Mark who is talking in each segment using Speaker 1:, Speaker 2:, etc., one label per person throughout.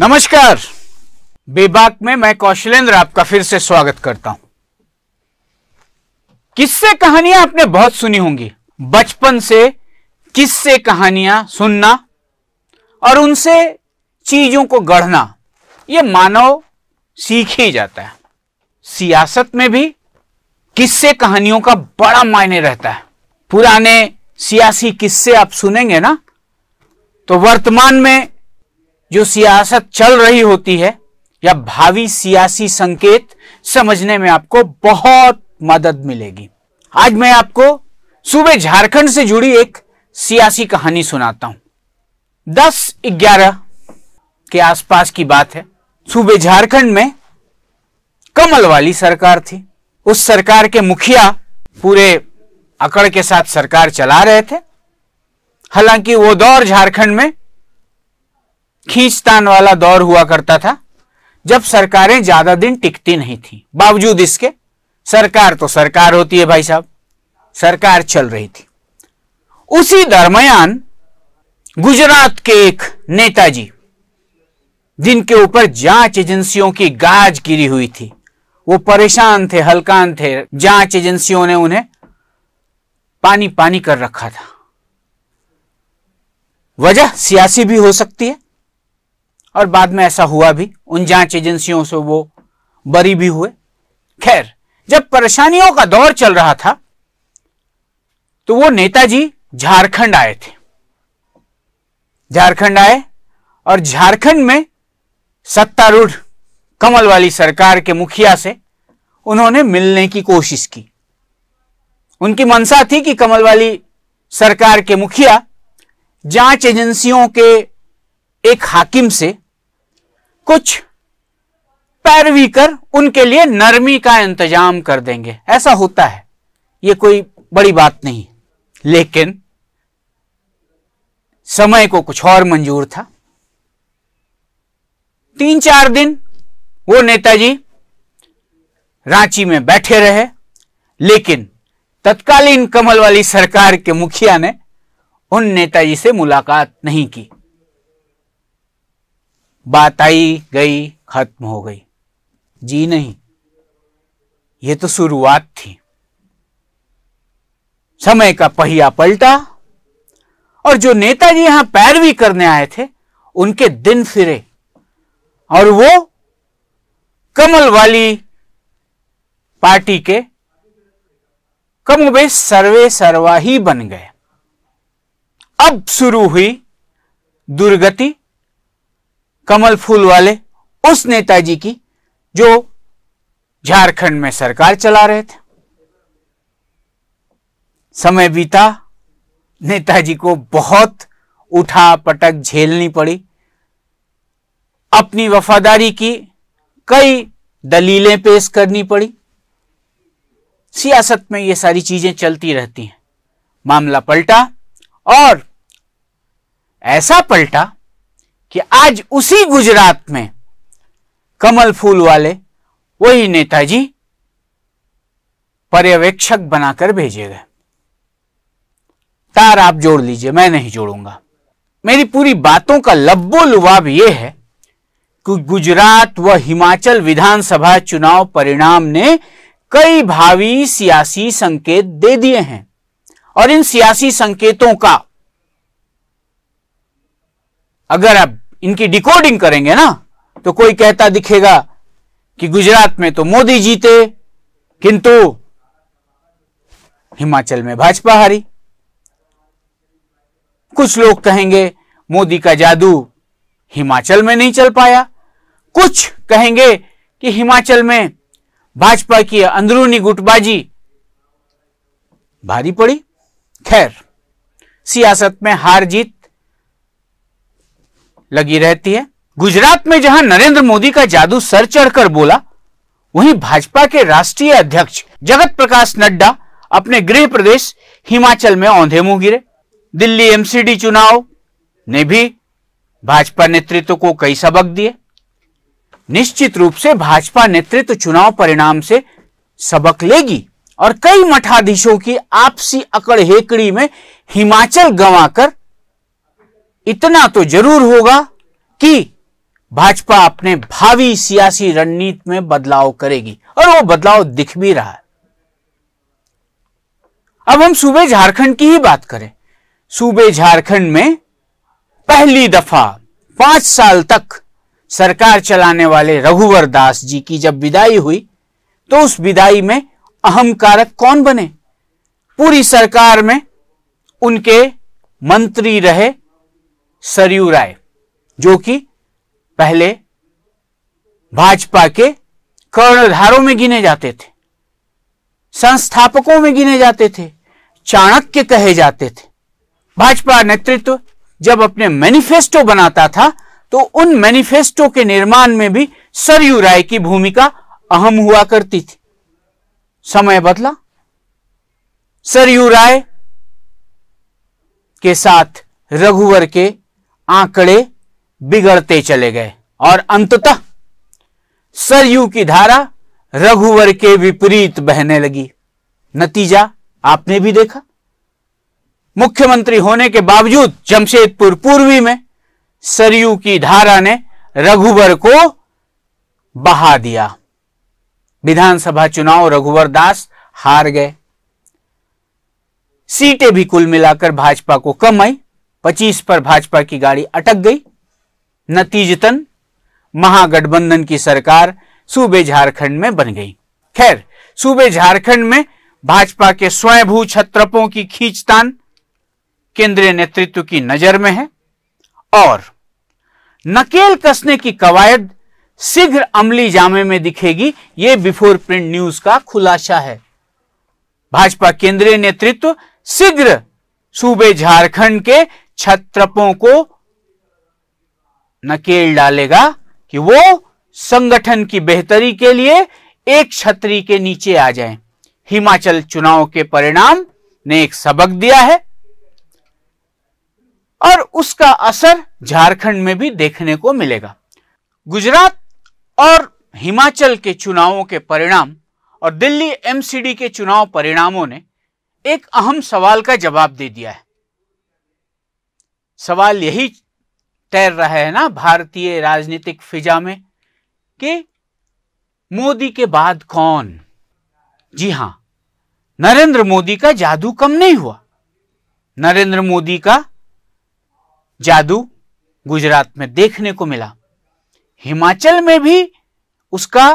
Speaker 1: नमस्कार बेबाक में मैं कौशलेंद्र आपका फिर से स्वागत करता हूं किस्से कहानियां आपने बहुत सुनी होंगी बचपन से किससे कहानियां सुनना और उनसे चीजों को गढ़ना यह मानव सीख ही जाता है सियासत में भी किस्से कहानियों का बड़ा मायने रहता है पुराने सियासी किस्से आप सुनेंगे ना तो वर्तमान में जो सियासत चल रही होती है या भावी सियासी संकेत समझने में आपको बहुत मदद मिलेगी आज मैं आपको सूबे झारखंड से जुड़ी एक सियासी कहानी सुनाता हूं दस ग्यारह के आसपास की बात है सूबे झारखंड में कमल वाली सरकार थी उस सरकार के मुखिया पूरे अकड़ के साथ सरकार चला रहे थे हालांकि वो दौर झारखंड में खींचतान वाला दौर हुआ करता था जब सरकारें ज्यादा दिन टिकती नहीं थी बावजूद इसके सरकार तो सरकार होती है भाई साहब सरकार चल रही थी उसी दरमियान गुजरात के एक नेताजी जिनके ऊपर जांच एजेंसियों की गाज गिरी हुई थी वो परेशान थे हलकान थे जांच एजेंसियों ने उन्हें पानी पानी कर रखा था वजह सियासी भी हो सकती है और बाद में ऐसा हुआ भी उन जांच एजेंसियों से वो बरी भी हुए खैर जब परेशानियों का दौर चल रहा था तो वो नेताजी झारखंड आए थे झारखंड आए और झारखंड में सत्तारूढ़ कमल वाली सरकार के मुखिया से उन्होंने मिलने की कोशिश की उनकी मंशा थी कि कमल वाली सरकार के मुखिया जांच एजेंसियों के एक हाकिम से कुछ पैरवी कर उनके लिए नरमी का इंतजाम कर देंगे ऐसा होता है ये कोई बड़ी बात नहीं लेकिन समय को कुछ और मंजूर था तीन चार दिन वो नेताजी रांची में बैठे रहे लेकिन तत्कालीन कमल वाली सरकार के मुखिया ने उन नेताजी से मुलाकात नहीं की बात आई गई खत्म हो गई जी नहीं ये तो शुरुआत थी समय का पहिया पलटा और जो नेताजी यहां पैरवी करने आए थे उनके दिन फिरे और वो कमल वाली पार्टी के कमोबेश सर्वे सर्वा ही बन गए अब शुरू हुई दुर्गति कमल फूल वाले उस नेताजी की जो झारखंड में सरकार चला रहे थे समय बीता नेताजी को बहुत उठा पटक झेलनी पड़ी अपनी वफादारी की कई दलीलें पेश करनी पड़ी सियासत में ये सारी चीजें चलती रहती हैं मामला पलटा और ऐसा पलटा कि आज उसी गुजरात में कमल फूल वाले वही नेताजी पर्यवेक्षक बनाकर भेजे गए तार आप जोड़ लीजिए मैं नहीं जोड़ूंगा मेरी पूरी बातों का लब्बो लुभाव यह है कि गुजरात व हिमाचल विधानसभा चुनाव परिणाम ने कई भावी सियासी संकेत दे दिए हैं और इन सियासी संकेतों का अगर आप इनकी डिकोडिंग करेंगे ना तो कोई कहता दिखेगा कि गुजरात में तो मोदी जीते किंतु हिमाचल में भाजपा हारी कुछ लोग कहेंगे मोदी का जादू हिमाचल में नहीं चल पाया कुछ कहेंगे कि हिमाचल में भाजपा की अंदरूनी गुटबाजी भारी पड़ी खैर सियासत में हार जीत लगी रहती है गुजरात में जहां नरेंद्र मोदी का जादू सर चढ़कर बोला वहीं भाजपा के राष्ट्रीय अध्यक्ष जगत प्रकाश नड्डा अपने गृह प्रदेश हिमाचल में औंधे मुंह गिरे दिल्ली एमसीडी चुनाव ने भी भाजपा नेतृत्व को कई सबक दिए निश्चित रूप से भाजपा नेतृत्व चुनाव परिणाम से सबक लेगी और कई मठाधीशों की आपसी अकड़ हेकड़ी में हिमाचल गंवाकर इतना तो जरूर होगा कि भाजपा अपने भावी सियासी रणनीति में बदलाव करेगी और वो बदलाव दिख भी रहा है अब हम सूबे झारखंड की ही बात करें सूबे झारखंड में पहली दफा पांच साल तक सरकार चलाने वाले रघुवर दास जी की जब विदाई हुई तो उस विदाई में अहम कारक कौन बने पूरी सरकार में उनके मंत्री रहे सरयू राय जो कि पहले भाजपा के कर्णधारों में गिने जाते थे संस्थापकों में गिने जाते थे चाणक्य कहे जाते थे भाजपा नेतृत्व जब अपने मैनिफेस्टो बनाता था तो उन मैनिफेस्टो के निर्माण में भी सरयू राय की भूमिका अहम हुआ करती थी समय बदला सरयू राय के साथ रघुवर के आंकड़े बिगड़ते चले गए और अंततः सरयू की धारा रघुवर के विपरीत बहने लगी नतीजा आपने भी देखा मुख्यमंत्री होने के बावजूद जमशेदपुर पूर्वी में सरयू की धारा ने रघुवर को बहा दिया विधानसभा चुनाव रघुवर दास हार गए सीटें भी कुल मिलाकर भाजपा को कम आई पच्चीस पर भाजपा की गाड़ी अटक गई नतीजतन महागठबंधन की सरकार सूबे झारखंड में बन गई खैर सूबे झारखंड में भाजपा के स्वयंभू छत्रपों की खींचतान केंद्रीय नेतृत्व की नजर में है और नकेल कसने की कवायद शीघ्र अमली जामे में दिखेगी ये बिफोर प्रिंट न्यूज का खुलासा है भाजपा केंद्रीय नेतृत्व शीघ्र सूबे झारखंड के छत्रपों को नकेल डालेगा कि वो संगठन की बेहतरी के लिए एक छतरी के नीचे आ जाएं। हिमाचल चुनाव के परिणाम ने एक सबक दिया है और उसका असर झारखंड में भी देखने को मिलेगा गुजरात और हिमाचल के चुनावों के परिणाम और दिल्ली एमसीडी के चुनाव परिणामों ने एक अहम सवाल का जवाब दे दिया है सवाल यही तैर रहा है ना भारतीय राजनीतिक फिजा में कि मोदी के बाद कौन जी हां नरेंद्र मोदी का जादू कम नहीं हुआ नरेंद्र मोदी का जादू गुजरात में देखने को मिला हिमाचल में भी उसका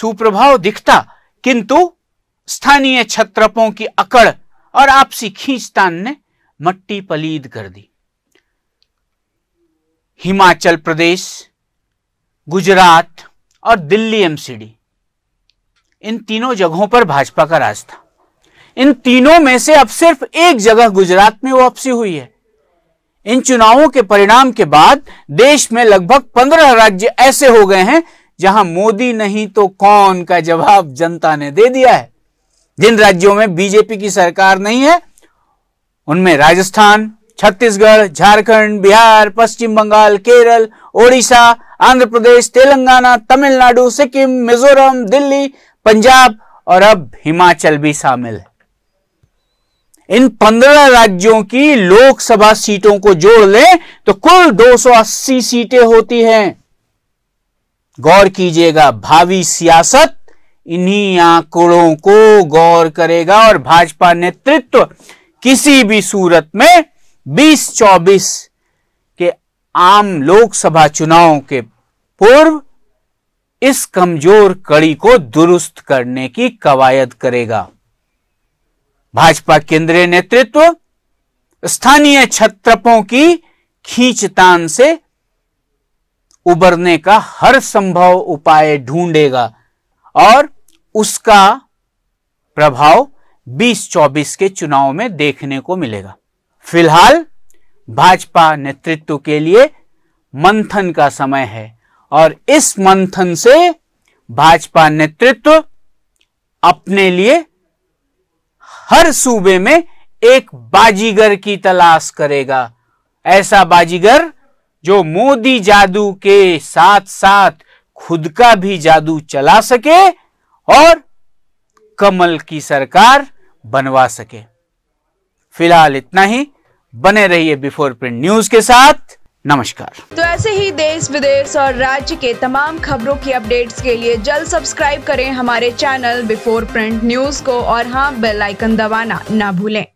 Speaker 1: सुप्रभाव दिखता किंतु स्थानीय छत्रपों की अकड़ और आपसी खींचतान ने मट्टी पलीद कर दी हिमाचल प्रदेश गुजरात और दिल्ली एमसीडी इन तीनों जगहों पर भाजपा का राज था इन तीनों में से अब सिर्फ एक जगह गुजरात में वापसी हुई है इन चुनावों के परिणाम के बाद देश में लगभग पंद्रह राज्य ऐसे हो गए हैं जहां मोदी नहीं तो कौन का जवाब जनता ने दे दिया है जिन राज्यों में बीजेपी की सरकार नहीं है उनमें राजस्थान छत्तीसगढ़ झारखंड बिहार पश्चिम बंगाल केरल ओडिशा आंध्र प्रदेश तेलंगाना तमिलनाडु सिक्किम मिजोरम दिल्ली पंजाब और अब हिमाचल भी शामिल है इन पंद्रह राज्यों की लोकसभा सीटों को जोड़ लें तो कुल 280 सीटें होती हैं गौर कीजिएगा भावी सियासत इन्हीं आंकड़ों को गौर करेगा और भाजपा नेतृत्व किसी भी सूरत में 2024 के आम लोकसभा चुनाव के पूर्व इस कमजोर कड़ी को दुरुस्त करने की कवायद करेगा भाजपा केंद्रीय नेतृत्व स्थानीय छत्रपों की खींचतान से उबरने का हर संभव उपाय ढूंढेगा और उसका प्रभाव 2024 के चुनाव में देखने को मिलेगा फिलहाल भाजपा नेतृत्व के लिए मंथन का समय है और इस मंथन से भाजपा नेतृत्व अपने लिए हर सूबे में एक बाजीगर की तलाश करेगा ऐसा बाजीगर जो मोदी जादू के साथ साथ खुद का भी जादू चला सके और कमल की सरकार बनवा सके फिलहाल इतना ही बने रहिए बिफोर प्रिंट न्यूज के साथ नमस्कार तो ऐसे ही देश विदेश और राज्य के तमाम खबरों की अपडेट्स के लिए जल्द सब्सक्राइब करें हमारे चैनल बिफोर प्रिंट न्यूज को और हाँ बेल आइकन दबाना ना भूलें